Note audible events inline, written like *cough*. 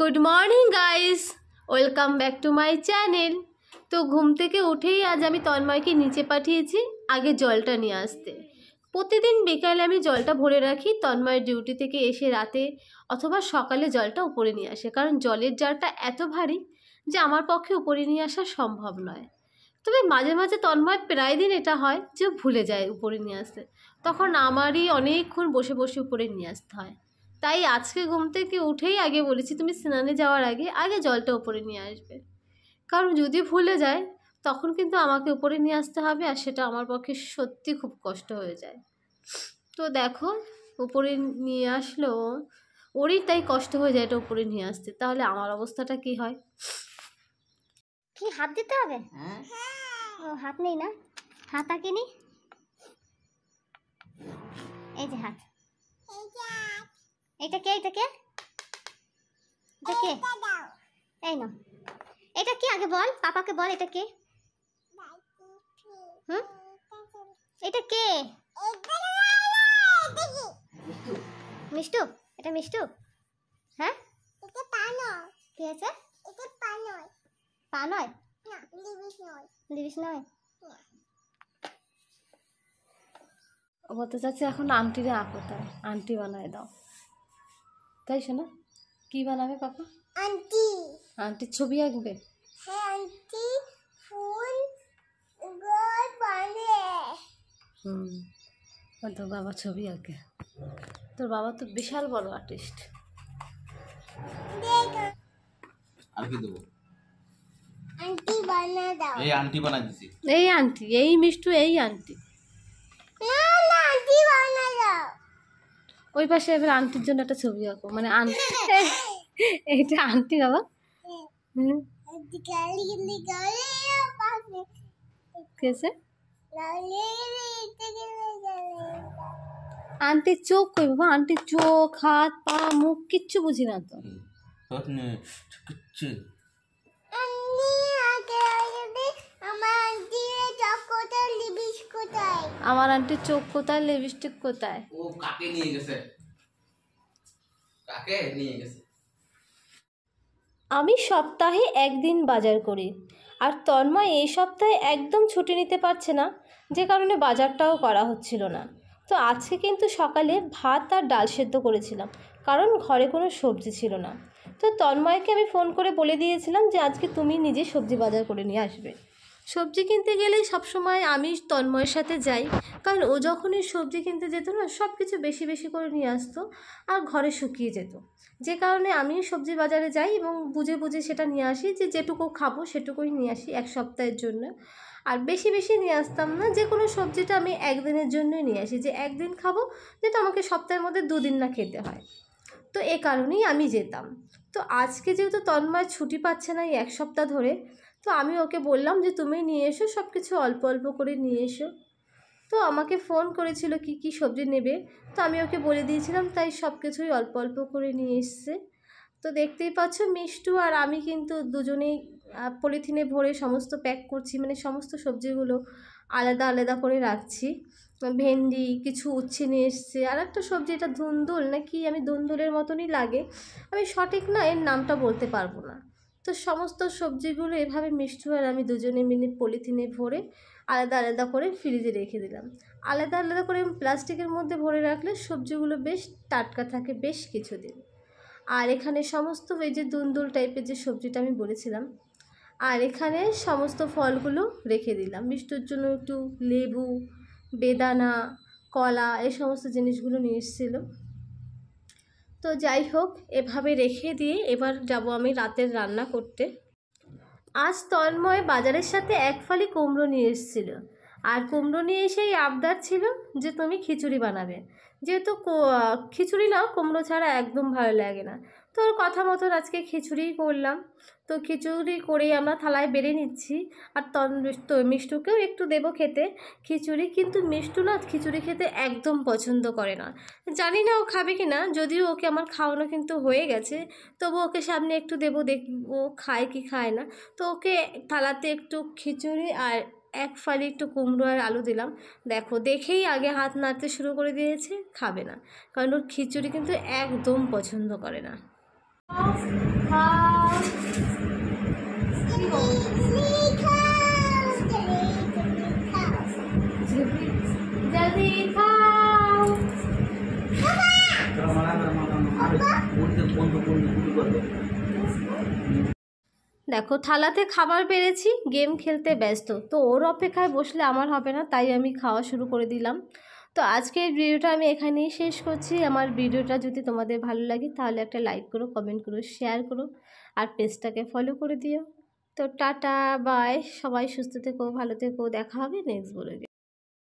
Good morning guys welcome back to my channel তো ঘুম থেকে উঠেই আজ আমি তন্ময়কে নিচে পাঠিয়েছি আগে জলটা নিয়ে আসতে প্রতিদিন বিকালে আমি জলটা ভরে রাখি তন্ময়ের ডিউটি থেকে এসে রাতে অথবা সকালে জলটা উপরে নিয়ে আসে কারণ জলের জারটা এত ভারী যে আমার পক্ষে উপরে নিয়ে আসা সম্ভব নয় তবে মাঝে মাঝে তন্ময় প্রায় দিন এটা হয় যে ভুলে যায় উপরে নিয়ে আসতে তখন আমারই অনেকক্ষণ বসে বসে উপরে নিয়ে আসতে হয় তাই আজকে ঘুম থেকে উঠেই আগে বলেছি তুমি স্নানে যাওয়ার আগে আগে জলটা উপরে নিয়ে আসবে কারণ যদি ভুলে যায় তখন কিন্তু আমাকে উপরে নিয়ে আসতে হবে আর সেটা আমার পক্ষে সত্যি খুব কষ্ট হয়ে যায় তো দেখো উপরে নিয়ে আসলো ওরই তাই কষ্ট হয়ে যায় এটা উপরে নিয়ে আসতে তাহলে আমার অবস্থাটা কি হয় কি হাত দিতে হবে হ্যাঁ। ও হাত নেই না হাত আঁকেনি এই যে হাত এটা কে এটা কে এটা কে এই না এটা কি আগে বল পাপাকে বল এটা কে হুম এটা কে মিষ্টু এটা মিষ্টু হ্যাঁ এটা পানয় কি আছে এটা পানয় পানয় না লিবিস নয় লিবিস নয় বলতে চাচ্ছি এখন আন্টিরে আঁকো তাই আনটি বানায় দাও তাই শোনা কি বানাবে পাপা আন্টি আন্টির ছবি আঁকবে হ্যাঁ আন্টি ফুল গোল বানে হুম তোর বাবা ছবি আঁকে তোর বাবা তো বিশাল বড় আর্টিস্ট আর কি দেবো আন্টি বানা দাও এই আন্টি বানা দিছি এই আন্টি এই মিষ্টু এই আন্টি ওই পাশে এবার আন্টির জন্য একটা ছবি আঁকো মানে *laughs* এটা আন্টি বাবা আন্টির চোখ কই বাবা আন্টির চোখ হাত পা মুখ কিচ্ছু বুঝি না তো আমার আন্টির চোখ কোথায় লিপস্টিক কোথায় ও কাকে নিয়ে গেছে কাকে নিয়ে গেছে আমি সপ্তাহে একদিন বাজার করি আর তন্ময় এই সপ্তাহে একদম ছুটি নিতে পারছে না যে কারণে বাজারটাও করা হচ্ছিল না তো আজকে কিন্তু সকালে ভাত আর ডাল সেদ্ধ করেছিলাম কারণ ঘরে কোনো সবজি ছিল না তো তন্ময়কে আমি ফোন করে বলে দিয়েছিলাম যে আজকে তুমি নিজে সবজি বাজার করে নিয়ে আসবে সবজি কিনতে গেলেই সবসময় আমি তন্ময়ের সাথে যাই কারণ ও যখনই সবজি কিনতে যেত না সব কিছু বেশি বেশি করে নিয়ে আসতো আর ঘরে শুকিয়ে যেত যে কারণে আমি সবজি বাজারে যাই এবং বুঝে বুঝে সেটা নিয়ে আসি যে যেটুকু খাবো সেটুকুই নিয়ে আসি এক সপ্তাহের জন্য আর বেশি বেশি নিয়ে আসতাম না যে কোনো সবজিটা আমি একদিনের জন্যই নিয়ে আসি যে একদিন খাবো যেটা আমাকে সপ্তাহের মধ্যে দুদিন না খেতে হয় তো এ কারণেই আমি যেতাম তো আজকে যেহেতু তন্ময় ছুটি পাচ্ছে না এই এক সপ্তাহ ধরে তো আমি ওকে বললাম যে তুমি নিয়ে এসো সব কিছু অল্প অল্প করে নিয়ে এসো তো আমাকে ফোন করেছিল কি কি সবজি নেবে তো আমি ওকে বলে দিয়েছিলাম তাই সব কিছুই অল্প অল্প করে নিয়ে এসছে তো দেখতেই পাচ্ছ মিষ্টু আর আমি কিন্তু দুজনেই পলিথিনে ভরে সমস্ত প্যাক করছি মানে সমস্ত সবজিগুলো আলাদা আলাদা করে রাখছি ভেন্ডি কিছু উচ্ছে নিয়ে এসছে আর একটা সবজি এটা ধুন্দুল নাকি আমি ধুন্দুলের মতনই লাগে আমি সঠিক না এর নামটা বলতে পারবো না তো সমস্ত সবজিগুলো এভাবে মিষ্টি আর আমি দুজনে মিলে পলিথিনে ভরে আলাদা আলাদা করে ফ্রিজে রেখে দিলাম আলাদা আলাদা করে প্লাস্টিকের মধ্যে ভরে রাখলে সবজিগুলো বেশ টাটকা থাকে বেশ কিছুদিন আর এখানে সমস্ত এই যে দুন্দুল টাইপের যে সবজিটা আমি বলেছিলাম আর এখানে সমস্ত ফলগুলো রেখে দিলাম মিষ্টির জন্য একটু লেবু বেদানা কলা এই সমস্ত জিনিসগুলো নিয়ে এসেছিলো তো যাই হোক এভাবে রেখে দিয়ে এবার যাব আমি রাতের রান্না করতে আজ তন্ময় বাজারের সাথে এক ফালি কুমড়ো নিয়ে এসেছিল আর কুমড়ো নিয়ে এসেই আবদার ছিল যে তুমি খিচুড়ি বানাবে যেহেতু খিচুড়ি নাও কুমড়ো ছাড়া একদম ভালো লাগে না তো ওর কথা মতন আজকে খিচুড়ি করলাম তো খিচুড়ি করে আমরা থালায় বেড়ে নিচ্ছি আর তো মিষ্টুকেও একটু দেবো খেতে খিচুড়ি কিন্তু মিষ্টু না খিচুড়ি খেতে একদম পছন্দ করে না জানি না ও খাবে কি না যদিও ওকে আমার খাওয়ানো কিন্তু হয়ে গেছে তবু ওকে সামনে একটু দেবো দেখ ও খায় কি খায় না তো ওকে থালাতে একটু খিচুড়ি আর এক ফালি একটু কুমড়ো আর আলু দিলাম দেখো দেখেই আগে হাত নাড়তে শুরু করে দিয়েছে খাবে না কারণ ওর খিচুড়ি কিন্তু একদম পছন্দ করে না দেখো থালাতে খাবার পেরেছি গেম খেলতে ব্যস্ত তো ওর অপেক্ষায় বসলে আমার হবে না তাই আমি খাওয়া শুরু করে দিলাম তো আজকের ভিডিওটা আমি এখানেই শেষ করছি আমার ভিডিওটা যদি তোমাদের ভালো লাগে তাহলে একটা লাইক করো কমেন্ট করো শেয়ার করো আর পেজটাকে ফলো করে দিও তো টাটা বাই সবাই সুস্থ থেকো ভালো থেকো দেখা হবে নেক্সট বলে